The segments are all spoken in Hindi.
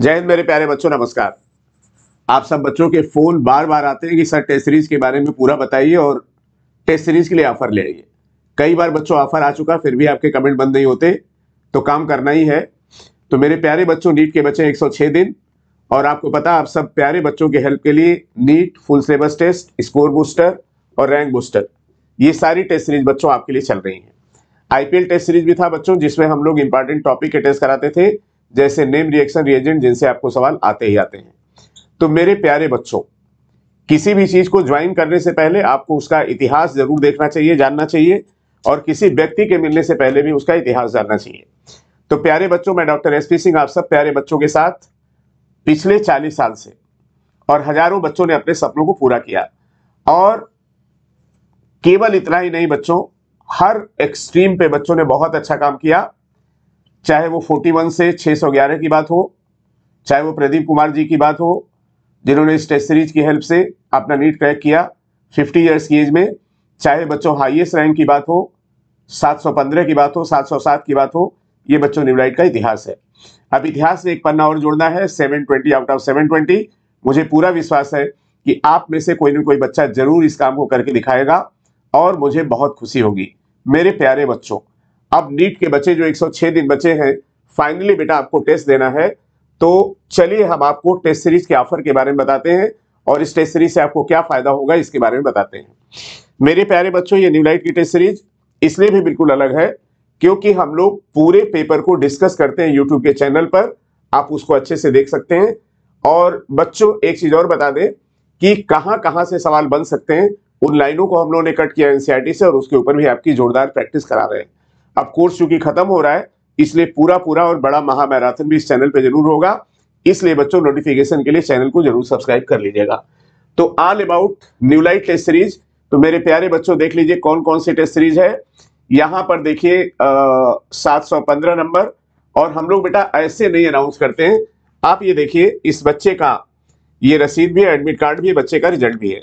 जय हिंद मेरे प्यारे बच्चों नमस्कार आप सब बच्चों के फ़ोन बार बार आते हैं कि सर टेस्ट सीरीज़ के बारे में पूरा बताइए और टेस्ट सीरीज़ के लिए ऑफ़र ले आइए कई बार बच्चों ऑफ़र आ चुका फिर भी आपके कमेंट बंद नहीं होते तो काम करना ही है तो मेरे प्यारे बच्चों नीट के बचे 106 दिन और आपको पता आप सब प्यारे बच्चों के हेल्प के लिए NEET full syllabus test score booster और रैंक बूस्टर ये सारी टेस्ट सीरीज बच्चों आपके लिए चल रही है आईपीएल टेस्ट सीरीज भी था बच्चों जिसमें हम लोग इंपॉर्टेंट टॉपिक के टेस्ट कराते थे जैसे नेम रिएक्शन रिएजेंट जिनसे आपको सवाल आते ही आते हैं तो मेरे प्यारे बच्चों किसी भी चीज़ को ज्वाइन करने से पहले आपको उसका इतिहास ज़रूर देखना चाहिए जानना चाहिए और किसी व्यक्ति के मिलने से पहले भी उसका इतिहास जानना चाहिए तो प्यारे बच्चों मैं डॉक्टर एस पी सिंह आप सब प्यारे बच्चों के साथ पिछले चालीस साल से और हजारों बच्चों ने अपने सपनों को पूरा किया और केवल इतना ही नहीं बच्चों हर एक्सट्रीम पे बच्चों ने बहुत अच्छा काम किया चाहे वो 41 से 611 की बात हो चाहे वो प्रदीप कुमार जी की बात हो जिन्होंने टेस्ट सीरीज की हेल्प से अपना नीट क्रैक किया 50 इयर्स की एज में चाहे बच्चों हाईएस्ट रैंक की बात हो 715 की बात हो 707 की बात हो ये बच्चों न्यूलाइट का इतिहास है अब इतिहास में एक पन्ना और जोड़ना है ट्वेंटी आउट ऑफ ट्वेंटी मुझे पूरा विश्वास है कि आप में से कोई ना कोई बच्चा जरूर इस काम को करके दिखाएगा और मुझे बहुत खुशी होगी मेरे प्यारे बच्चों अब नीट के बचे जो 106 दिन बचे हैं फाइनली बेटा आपको टेस्ट देना है तो चलिए हम आपको टेस्ट सीरीज के ऑफर के बारे में बताते हैं और इस टेस्ट सीरीज से आपको क्या फायदा होगा इसके बारे में बताते हैं मेरे प्यारे बच्चों ये न्यू की टेस्ट सीरीज इसलिए भी बिल्कुल अलग है क्योंकि हम लोग पूरे पेपर को डिस्कस करते हैं यूट्यूब के चैनल पर आप उसको अच्छे से देख सकते हैं और बच्चों एक चीज़ और बता दें कि कहाँ कहाँ से सवाल बन सकते हैं उन लाइनों को हम लोगों ने कट किया एनसीईआरटी से और उसके ऊपर भी आपकी जोरदार प्रैक्टिस करा रहे हैं अब कोर्स चूंकि खत्म हो रहा है इसलिए पूरा पूरा और बड़ा महामैराथन भी इस चैनल पे जरूर होगा इसलिए बच्चों नोटिफिकेशन के लिए चैनल को जरूर सब्सक्राइब कर लीजिएगा तो all about New Light test series तो मेरे प्यारे बच्चों देख लीजिए कौन कौन सी टेस्ट सीरीज है यहां पर देखिए सात सौ पंद्रह नंबर और हम लोग बेटा ऐसे नहीं अनाउंस करते हैं आप ये देखिए इस बच्चे का ये रसीद भी है एडमिट कार्ड भी है बच्चे का रिजल्ट भी है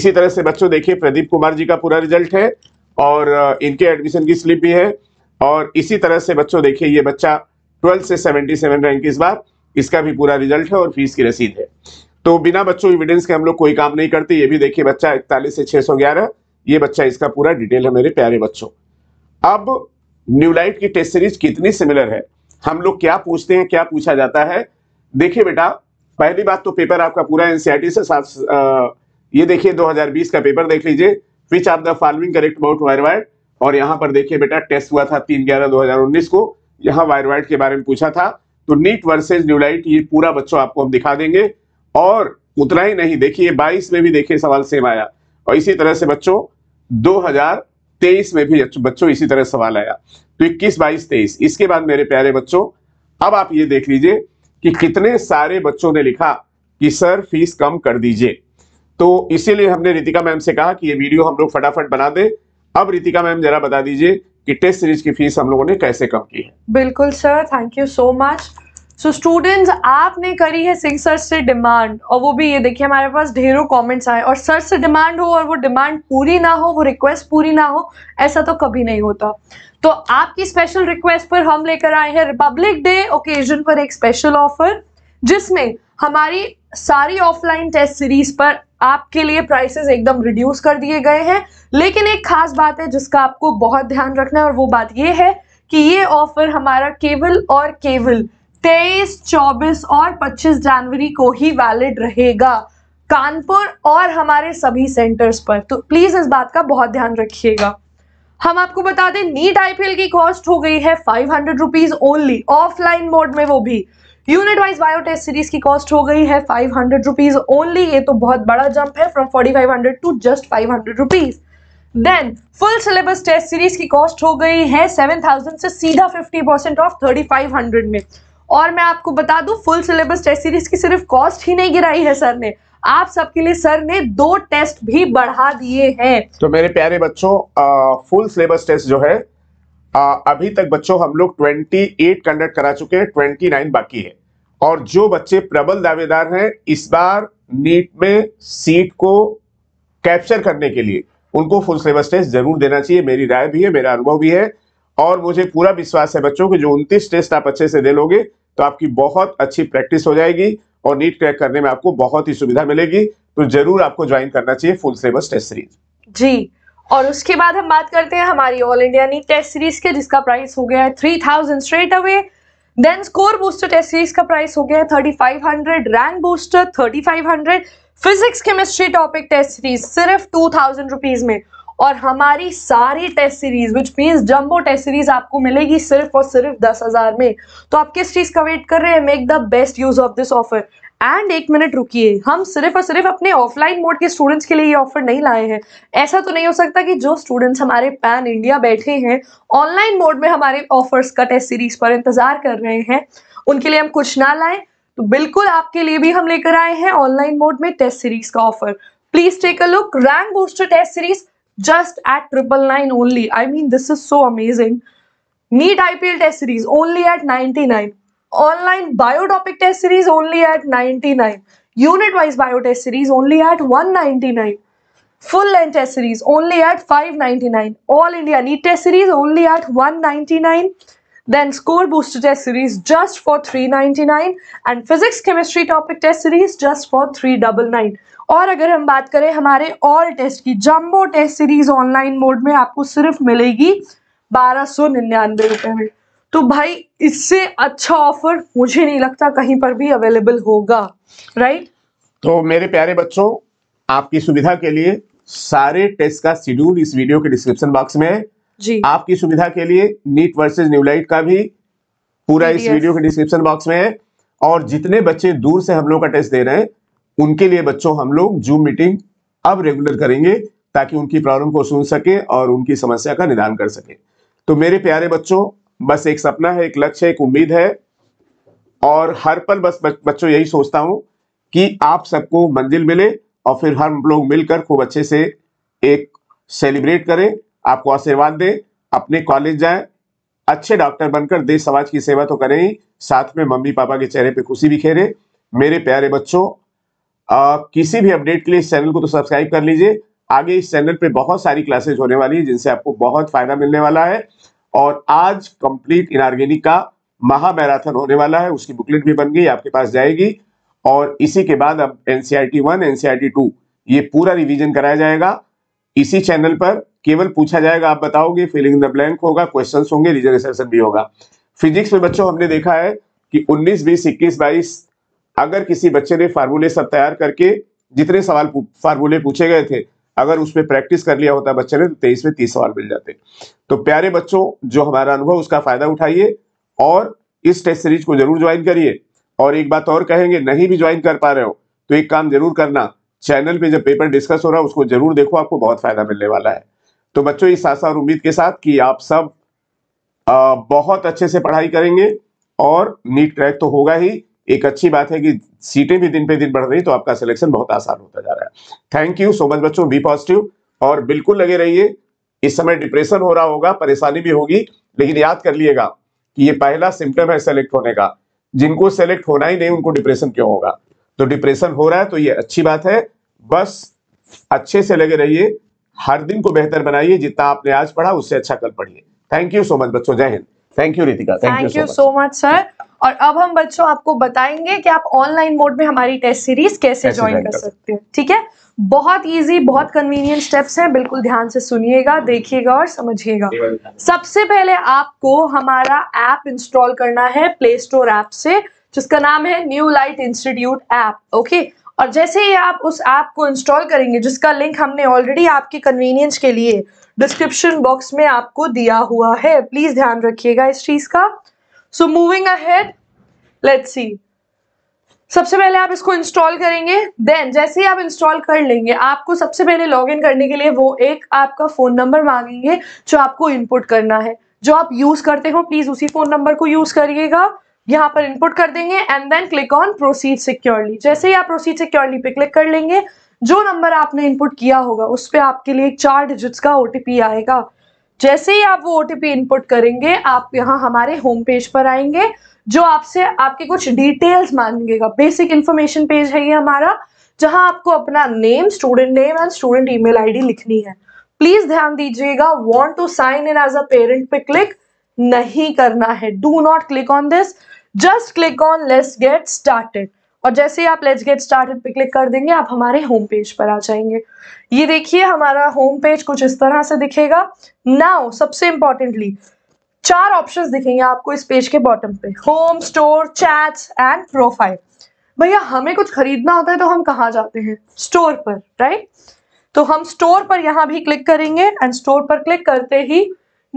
इसी तरह से बच्चों देखिए प्रदीप कुमार जी का पूरा रिजल्ट है और इनके एडमिशन की स्लिप भी है और इसी तरह से बच्चों देखिए ये बच्चा ट्वेल्थ से सेवेंटी सेवन रैंक इस बार इसका भी पूरा रिजल्ट है और फीस की रसीद है तो बिना बच्चों इविडेंस के हम लोग कोई काम नहीं करते ये भी देखिए बच्चा इकतालीस से छह ये बच्चा इसका पूरा डिटेल है मेरे प्यारे बच्चों अब न्यूलाइट की टेस्ट सीरीज कितनी सिमिलर है हम लोग क्या पूछते हैं क्या पूछा जाता है देखिए बेटा पहली बात तो पेपर आपका पूरा एनसीईआरटी e से साथ आ, ये देखिए 2020 का पेपर देख लीजिए which are the following correct about wire wire और यहाँ पर देखिए बेटा टेस्ट हुआ था तीन ग्यारह दो हजार उन्नीस को यहाँ वायरवाइड के बारे में पूछा था तो नीट वर्सेज न्यूलाइट ये पूरा बच्चों आपको हम दिखा देंगे और उतना ही नहीं देखिए बाईस में भी देखिए सवाल सेम आया और इसी तरह से बच्चों 2023 में भी बच्चों इसी तरह सवाल आया तो इक्कीस बाईस तेईस इसके बाद मेरे प्यारे बच्चों अब आप ये देख लीजिए कि कितने सारे बच्चों ने लिखा कि सर फीस कम कर दीजिए तो इसीलिए हमने रितिका मैम से कहा कि ये वीडियो हम लोग फटाफट बना दें अब रितिका मैम जरा बता दीजिए कि टेस्ट सीरीज की फीस हम लोगों ने कैसे कम की है बिल्कुल sir thank you so much so so, students आपने करी है सिंह सर से डिमांड और वो भी ये देखिए हमारे पास ढेरों कमेंट्स आए और सर से डिमांड हो और वो डिमांड पूरी ना हो वो रिक्वेस्ट पूरी ना हो ऐसा तो कभी नहीं होता तो आपकी स्पेशल रिक्वेस्ट पर हम लेकर आए हैं रिपब्लिक डे ओकेजन पर एक स्पेशल ऑफर जिसमें हमारी सारी ऑफलाइन टेस्ट सीरीज पर आपके लिए प्राइसेस एकदम रिड्यूस कर दिए गए हैं लेकिन एक खास बात है जिसका आपको बहुत ध्यान रखना है और वो बात ये है कि ये ऑफर हमारा केवल और केवल 23, 24 और पच्चीस जनवरी को ही वैलिड रहेगा कानपुर और हमारे सभी सेंटर्स पर तो प्लीज इस बात का बहुत ध्यान रखिएगा हम आपको बता दें नीट आईपीएल की कॉस्ट हो गई है five hundred rupees only offline mode में वो भी यूनिट वाइज बायोटेस्ट सीरीज की कॉस्ट हो गई है फाइव हंड्रेड रुपीज ओनली ये तो बहुत बड़ा जंप है from forty five hundred to just five hundred rupees then full syllabus test series की कॉस्ट हो गई है सेवन थाउजेंड से सीधा fifty percent of thirty five hundred में और मैं आपको बता दूं फुल सिलेबस टेस्ट सीरीज की सिर्फ कॉस्ट ही नहीं गिराई है सर ने आप सबके लिए सर ने दो टेस्ट भी बढ़ा दिए हैं तो मेरे प्यारे बच्चों आ, फुल सिलेबस टेस्ट जो है आ, अभी तक बच्चों हम लोग 28 कंडक्ट करा चुके हैं 29 बाकी है और जो बच्चे प्रबल दावेदार हैं इस बार नीट में सीट को कैप्चर करने के लिए उनको फुल सिलेबस टेस्ट जरूर देना चाहिए मेरी राय भी है मेरा अनुभव भी है और मुझे पूरा विश्वास है बच्चों की जो उनतीस टेस्ट आप अच्छे से दे लोगे तो आपकी बहुत अच्छी प्रैक्टिस हो जाएगी और नीट क्रैक करने में आपको बहुत ही सुविधा मिलेगी तो जरूर आपको ज्वाइन करना चाहिए फुल सिलेबस टेस्ट सीरीज जी और उसके बाद हम बात करते हैं हमारी all India NEET test series के जिसका प्राइस हो गया है three thousand straight away then score booster test series का प्राइस हो गया है thirty five hundred rank booster thirty five hundred physics chemistry topic test series सिर्फ टू थाउजेंड रुपीज में और हमारी सारी test series which means jumbo test series आपको मिलेगी सिर्फ और सिर्फ दस हजार में तो आप किस चीज का वेट कर रहे हैं make the best use of this offer and एक मिनट रुकिए हम सिर्फ और सिर्फ अपने ऑफलाइन मोड के स्टूडेंट्स के लिए ये ऑफर नहीं लाए हैं ऐसा तो नहीं हो सकता कि जो स्टूडेंट्स हमारे पैन इंडिया बैठे हैं ऑनलाइन मोड में हमारे ऑफर्स का टेस्ट सीरीज पर इंतजार कर रहे हैं उनके लिए हम कुछ ना लाए तो बिल्कुल आपके लिए भी हम लेकर आए हैं ऑनलाइन मोड में टेस्ट सीरीज का offer please take a look rank booster test series just at triple nine only. I mean, this is so amazing. Meet test series only at ninety nine online bio topic test series only at 99 unit wise bio test series only at 199 full length test series only at 599 all india neat test series only at 199 then score booster test series just for 399 and physics chemistry topic test series just for 399 aur agar hum baat kare hamare all test ki jumbo test series online mode mein aapko sirf milegi 1299 सौ mein तो भाई इससे अच्छा ऑफर मुझे नहीं लगता कहीं पर भी अवेलेबल होगा राइट तो मेरे प्यारे बच्चों आपकी सुविधा के लिए सारे टेस्ट का शेड्यूल इस वीडियो के डिस्क्रिप्शन बॉक्स में है जी आपकी सुविधा के लिए नीट वर्सेज न्यूलाइट का भी पूरा इस वीडियो के डिस्क्रिप्शन बॉक्स में है और जितने बच्चे दूर से हम लोग का टेस्ट दे रहे हैं उनके लिए बच्चों हम लोग जूम मीटिंग अब रेगुलर करेंगे ताकि उनकी प्रॉब्लम को सुन सके और उनकी समस्या का निदान कर सके तो मेरे प्यारे बच्चों बस एक सपना है एक लक्ष्य एक उम्मीद है और हर पल बस बच्चों यही सोचता हूं कि आप सबको मंजिल मिले और फिर हम लोग मिलकर खूब अच्छे से एक सेलिब्रेट करें आपको आशीर्वाद दें अपने कॉलेज जाए अच्छे डॉक्टर बनकर देश समाज की सेवा तो करें ही साथ में मम्मी पापा के चेहरे पे खुशी भी खेरे मेरे प्यारे बच्चों आ, किसी भी अपडेट के लिए इस चैनल को तो सब्सक्राइब कर लीजिए आगे इस चैनल पे बहुत सारी क्लासेज होने वाली है जिनसे आपको बहुत फ़ायदा मिलने वाला है और आज कंप्लीट इनऑर्गेनिक का महामैराथन होने वाला है उसकी बुकलेट भी बन गई आपके पास जाएगी और इसी के बाद अब एनसीआरटी वन एनसीआरटी टू ये पूरा रिवीजन कराया जाएगा इसी चैनल पर केवल पूछा जाएगा आप बताओगे फिलिंग द ब्लैंक होगा क्वेश्चंस होंगे रिजर्वेशन भी होगा फिजिक्स में बच्चों हमने देखा है कि 19 बीस इक्कीस बाईस अगर किसी बच्चे ने फार्मूले सब तैयार करके जितने सवाल फार्मूले पूछे गए थे अगर उसमें प्रैक्टिस कर लिया होता बच्चे ने तो तेईस में तीस सवाल मिल जाते तो प्यारे बच्चों जो हमारा अनुभव उसका फायदा उठाइए और इस टेस्ट सीरीज को जरूर ज्वाइन करिए और एक बात और कहेंगे नहीं भी ज्वाइन कर पा रहे हो तो एक काम जरूर करना चैनल पे जब पेपर डिस्कस हो रहा है उसको जरूर देखो आपको बहुत फायदा मिलने वाला है तो बच्चों इस आशा और उम्मीद के साथ कि आप सब आ, बहुत अच्छे से पढ़ाई करेंगे और नीट क्रैक तो होगा ही एक अच्छी बात है कि सीटें भी दिन पे दिन बढ़ रही तो आपका सिलेक्शन बहुत आसान होता जा रहा है थैंक यू सो मच बच्चों बी पॉजिटिव और बिल्कुल लगे रहिए इस समय डिप्रेशन हो रहा होगा परेशानी भी होगी लेकिन याद कर लिएगा कि ये पहला सिम्टम है सेलेक्ट होने का जिनको सेलेक्ट होना ही नहीं उनको डिप्रेशन क्यों होगा तो डिप्रेशन हो रहा है तो ये अच्छी बात है बस अच्छे से लगे रहिए हर दिन को बेहतर बनाइए जितना आपने आज पढ़ा उससे अच्छा कल पढ़िए थैंक यू सो मच बच्चों जय हिंद thank you Ritika thank you so much sir और अब हम बच्चों आपको बताएंगे कि आप ऑनलाइन मोड में हमारी टेस्ट सीरीज कैसे ज्वाइन कर सकते हैं ठीक है बहुत इजी बहुत कन्वीनियंट स्टेप्स हैं बिल्कुल ध्यान से सुनिएगा देखिएगा और समझिएगा सबसे पहले आपको हमारा ऐप इंस्टॉल करना है प्ले स्टोर ऐप से जिसका नाम है New Light institute app okay और जैसे ही आप उस ऐप को इंस्टॉल करेंगे जिसका लिंक हमने ऑलरेडी आपके कन्वीनियंस के लिए डिस्क्रिप्शन बॉक्स में आपको दिया हुआ है प्लीज़ ध्यान रखिएगा इस चीज़ का so moving ahead let's see सबसे पहले आप इसको इंस्टॉल करेंगे देन जैसे ही आप इंस्टॉल कर लेंगे आपको सबसे पहले लॉगिन करने के लिए वो एक आपका फ़ोन नंबर मांगेंगे जो आपको इनपुट करना है जो आप यूज़ करते हो प्लीज़ उसी फ़ोन नंबर को यूज़ करिएगा यहाँ पर इनपुट कर देंगे and then click on proceed securely जैसे ही आप प्रोसीड सिक्योरली पे क्लिक कर लेंगे जो नंबर आपने इनपुट किया होगा उस पर आपके लिए चार डिजिट्स का ओ आएगा जैसे ही आप वो ओ इनपुट करेंगे आप यहाँ हमारे होम पेज पर आएंगे जो आपसे आपके कुछ डिटेल्स मांगेगा बेसिक इन्फॉर्मेशन पेज है ये हमारा जहाँ आपको अपना name student name and student email ID लिखनी है प्लीज ध्यान दीजिएगा want to sign in as a parent पे क्लिक नहीं करना है do not click on this just click on let's get started और जैसे ही आप लेट्स गेट स्टार्टेड पे क्लिक कर देंगे आप हमारे होम पेज पर आ जाएंगे ये देखिए हमारा होम पेज कुछ इस तरह से दिखेगा नाउ सबसे इंपॉर्टेंटली चार ऑप्शंस दिखेंगे आपको इस पेज के बॉटम पे home store chat and profile भैया हमें कुछ खरीदना होता है तो हम कहा जाते हैं स्टोर पर राइट right? तो हम स्टोर पर यहां भी क्लिक करेंगे एंड स्टोर पर क्लिक करते ही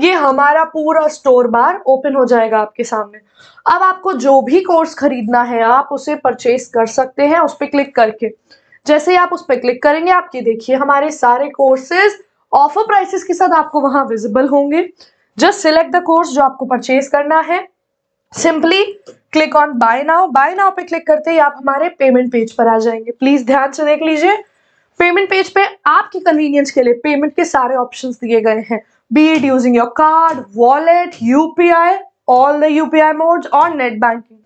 ये हमारा पूरा स्टोर बार ओपन हो जाएगा आपके सामने अब आपको जो भी कोर्स खरीदना है आप उसे परचेस कर सकते हैं उस पर क्लिक करके जैसे ही आप उस पर क्लिक करेंगे आपके देखिए हमारे सारे कोर्सेज ऑफर प्राइसेस के साथ आपको वहां विजिबल होंगे जस्ट सिलेक्ट द कोर्स जो आपको परचेज करना है simply click on buy now buy now पे क्लिक करते ही आप हमारे पेमेंट पेज पर आ जाएंगे प्लीज ध्यान से देख लीजिए पेमेंट पेज पे आपकी कन्वीनियंस के लिए पेमेंट के सारे ऑप्शंस दिए गए हैं be it using your card, wallet, UPI, all the UPI modes or net banking.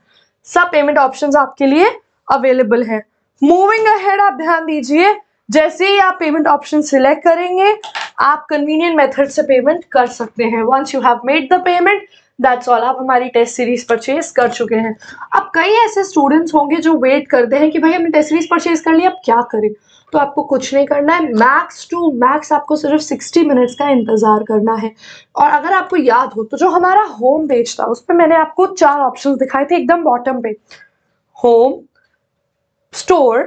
sab payment options aapke liye available हैं. Moving ahead aap dhyan dijiye जैसे ही आप पेमेंट ऑप्शन सिलेक्ट करेंगे आप कन्वीनियंट मेथड से पेमेंट कर सकते हैं once you have made the payment that's all आप हमारी टेस्ट सीरीज परचेज कर चुके हैं अब कई ऐसे स्टूडेंट्स होंगे जो वेट करते हैं कि भाई हमने टेस्ट सीरीज परचेज कर ली अब क्या करें तो आपको कुछ नहीं करना है मैक्स टू मैक्स आपको सिर्फ 60 मिनट्स का इंतज़ार करना है और अगर आपको याद हो तो जो हमारा होम पेज था उस पर मैंने आपको चार ऑप्शन दिखाए थे एकदम बॉटम पे home store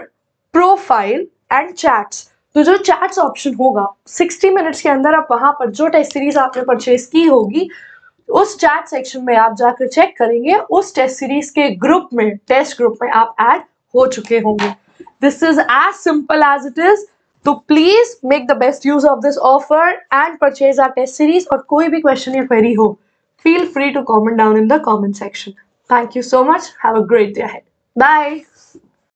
profile and chats तो जो चैट्स ऑप्शन होगा 60 मिनट्स के अंदर आप वहां पर जो टेस्ट सीरीज आपने परचेज की होगी उस चैट सेक्शन में आप जाकर चेक करेंगे उस टेस्ट सीरीज के ग्रुप में टेस्ट ग्रुप में आप ऐड हो चुके होंगे this is as simple as it is तो please make the best use of this offer and purchase our test series और कोई भी क्वेश्चन या क्वेरी हो feel free to comment down in the comment section thank you so much have a great day and bye